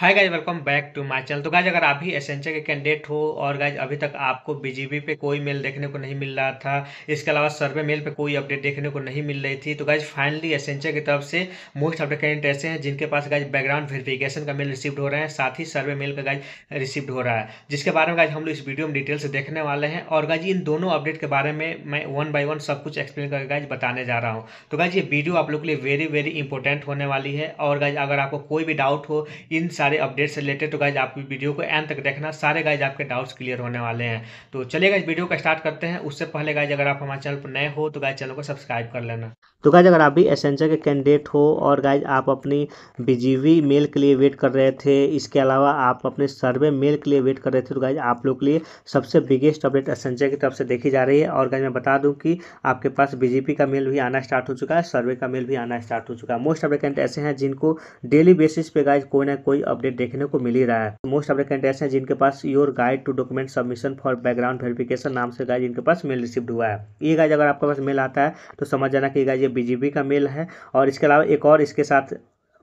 hi guys welcome back to my channel तो guys अगर आप भी एसेंचर के कैंडिडेट हो और गाइज अभी तक आपको बीजीबी पे कोई मेल देखने को नहीं मिल रहा था इसके अलावा सर्वे मेल पे कोई अपडेट देखने को नहीं मिल रही थी तो गाइज फाइनली एसेंचर की तरफ से मोस्ट अपडेट कैंडिडेट ऐसे हैं जिनके पास गाइज बैकग्राउंड वेरिफिकेशन का मेल रिसीव्ड हो रहा है साथ ही सर्वे मेल का गाइज रिसीव्ड हो रहा है जिसके बारे में गाइज हम लोग इस वीडियो में डिटेल से देखने वाले हैं और गाइज इन दोनों अपडेट के बारे में मैं वन बाई वन सब कुछ एक्सप्लेन करके गाइज बताने जा रहा हूँ तो गाइज ये वीडियो आप लोग के लिए वेरी वेरी इंपॉर्टेंट होने वाली है और गाइज अगर आपको कोई भी डाउट हो इन सारे अपडेट्स से रिलेटेड तो गाइज आप वीडियो को एंड तक देखना सारे गाइज आपके डाउट्स क्लियर होने वाले हैं तो चलिए गाइज वीडियो का स्टार्ट करते हैं उससे पहले गाइज अगर आप हमारे चैनल पर नए हो तो गाइज चैनल को सब्सक्राइब कर लेना तो गाइज अगर आप भी एसेंचर के कैंडिडेट हो और गाइज आप अपनी बीजीवी मेल के लिए वेट कर रहे थे इसके अलावा आप अपने सर्वे मेल के लिए वेट कर रहे थे तो गाइज आप लोग के लिए सबसे बिगेस्ट अपडेट एसेंचर की तरफ से देखी जा रही है और गाइज मैं बता दूँ कि आपके पास बीजेपी का मेल भी आना स्टार्ट हो चुका है सर्वे का मेल भी आना स्टार्ट हो चुका है मोस्ट अपडेट कैंडिडेट ऐसे हैं जिनको डेली बेसिस पे गाइज कोई ना कोई अपडेट देखने को मिल ही रहा है मोस्ट द कैंडिडेट्स हैं जिनके पास your guide to document submission for background verification नाम से गाइड इनके पास मेल रिसीव हुआ है ये गाइज अगर आपके पास मेल आता है तो समझ जाना कि गाइज ये बीजेपी का मेल है और इसके अलावा एक और इसके साथ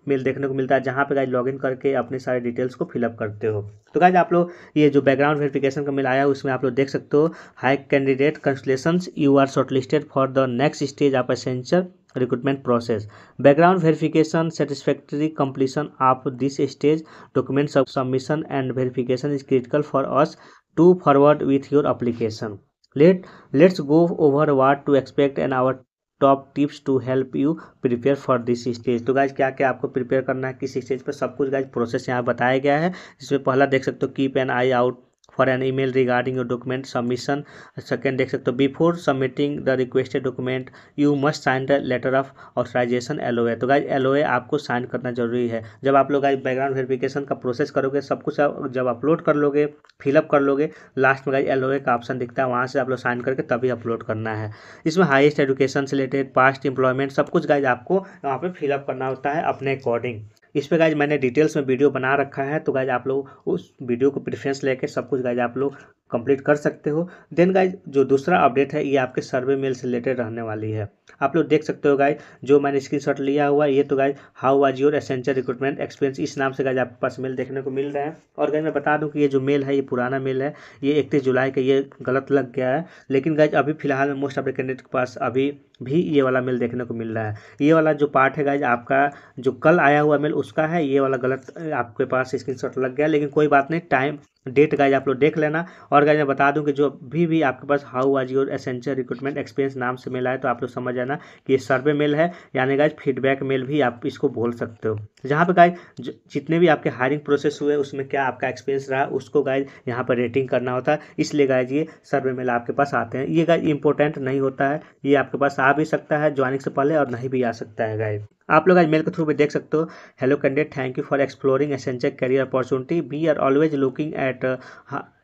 मेल देखने को मिलता है जहाँ पे गाइज लॉगिन करके अपने सारे डिटेल्स को फिलअप करते हो तो गाइज आप लोग ये जो बैकग्राउंड वेरिफिकेशन का मेल आया है उसमें आप लोग देख सकते हो hi candidate congratulations you are shortlisted for the next stage of Accenture recruitment process background verification satisfactory completion of this stage document submission and verification is critical for us to forward with your application let let's go over what to expect and our top tips to help you prepare for this stage तो guys क्या क्या आपको prepare करना है किस stage पर सब कुछ गाइज प्रोसेस यहाँ बताया गया है जिसमें पहला देख सकते हो keep an eye out for an email regarding your document submission second देख सकते हो before submitting the requested document you must sign the letter of authorization L O A तो गाइज एल ओ ए आपको साइन करना जरूरी है जब आप लोग गाइज बैकग्राउंड वेरिफिकेशन का प्रोसेस करोगे सब कुछ जब अपलोड कर लोगे फिलअप कर लोगे लास्ट में गाइज एल ओ ए का ऑप्शन दिखता है वहाँ से आप लोग साइन करके तभी अपलोड करना है इसमें हाइस्ट एजुकेशन से रिलेटेड पास्ट एम्प्लॉयमेंट सब कुछ गाइज आपको वहाँ पर फिलअप करना होता है अपने अकॉर्डिंग इस पर गाइज मैंने डिटेल्स में वीडियो बना रखा है तो गाइज आप लोग उस वीडियो को प्रिफ्रेंस लेके सब कुछ गाइज आप लोग कंप्लीट कर सकते हो देन गाइज जो दूसरा अपडेट है ये आपके सर्वे मेल से रिलेटेड रहने वाली है आप लोग देख सकते हो गाइज जो मैंने स्क्रीनशॉट लिया हुआ ये तो guys how was your essential recruitment experience इस नाम से गाइज आपके पास मेल देखने को मिल रहा है और गाइज मैं बता दूं कि ये जो मेल है ये पुराना मेल है ये इकतीस जुलाई का ये गलत लग गया है लेकिन गाइज अभी फिलहाल में मोस्ट ऑफ द कैंडिडेट के पास अभी भी ये वाला मेल देखने को मिल रहा है ये वाला जो पार्ट है गाइज आपका जो कल आया हुआ मेल उसका है ये वाला गलत आपके पास स्क्रीन लग गया लेकिन कोई बात नहीं टाइम डेट गाइज आप लोग देख लेना और गाइज मैं बता दूं कि जो भी भी आपके पास हाउ आज योर एसेंशियल रिक्रूटमेंट एक्सपीरियंस नाम से मिला है तो आप लोग समझ जाना कि ये सर्वे मेल है यानी गाइज फीडबैक मेल भी आप इसको बोल सकते हो जहाँ पे गाइज जितने भी आपके हायरिंग प्रोसेस हुए उसमें क्या आपका एक्सपीरियंस रहा उसको गाइज यहाँ पर रेटिंग करना होता है इसलिए गाइज ये सर्वे मेल आपके पास आते हैं ये गाइज इंपॉर्टेंट नहीं होता है ये आपके पास आ भी सकता है ज्वाइनिंग से पहले और नहीं भी आ सकता है गाइज आप लोग आज मेल के थ्रू भी देख सकते हो hello candidate thank you for exploring essential career opportunity we are always looking at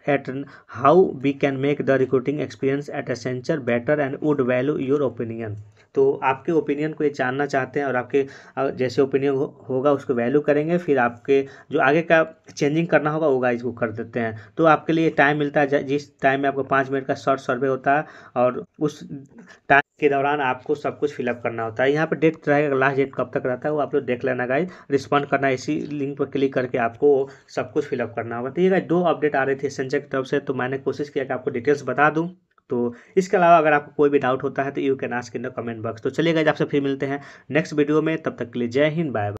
at how we can make the recruiting experience at Accenture better and would value your opinion तो आपके opinion को ये जानना चाहते हैं और आपके जैसे ओपिनियन हो, होगा उसको वैल्यू करेंगे फिर आपके जो आगे का चेंजिंग करना होगा वो गाइज को कर देते हैं तो आपके लिए टाइम मिलता है जिस टाइम में आपको पाँच मिनट का शॉर्ट सर्वे होता है और उस टाइम के दौरान आपको सब कुछ फिलअप करना होता है यहाँ पर डेट रहेगा लास्ट डेट कब तक रहता है वो आप लोग देख लेना गाइज रिस्पॉन्ड करना इसी लिंक पर क्लिक करके आपको सब कुछ फिलअप करना होगा तो ये गाइज दो अपडेट आ रही थी संजय की तरफ से तो मैंने कोशिश किया कि आपको डिटेल्स बता दूँ तो इसके अलावा अगर आपको कोई भी डाउट होता है तो you can ask in the comment box तो चलिए गाइज आपसे फिर मिलते हैं नेक्स्ट वीडियो में तब तक के लिए जय हिंद बाय